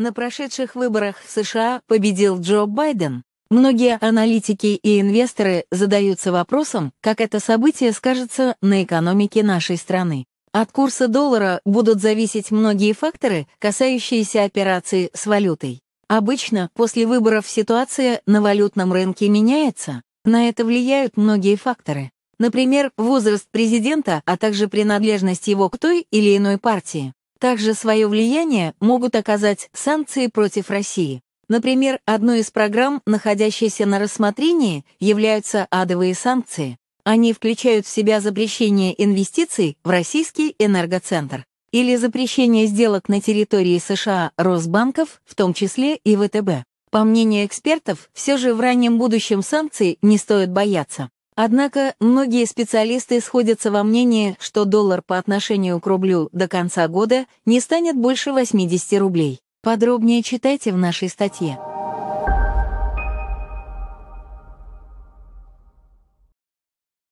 На прошедших выборах США победил Джо Байден. Многие аналитики и инвесторы задаются вопросом, как это событие скажется на экономике нашей страны. От курса доллара будут зависеть многие факторы, касающиеся операций с валютой. Обычно после выборов ситуация на валютном рынке меняется. На это влияют многие факторы. Например, возраст президента, а также принадлежность его к той или иной партии. Также свое влияние могут оказать санкции против России. Например, одной из программ, находящейся на рассмотрении, являются адовые санкции. Они включают в себя запрещение инвестиций в российский энергоцентр или запрещение сделок на территории США Росбанков, в том числе и ВТБ. По мнению экспертов, все же в раннем будущем санкций не стоит бояться. Однако многие специалисты сходятся во мнении, что доллар по отношению к рублю до конца года не станет больше 80 рублей. Подробнее читайте в нашей статье.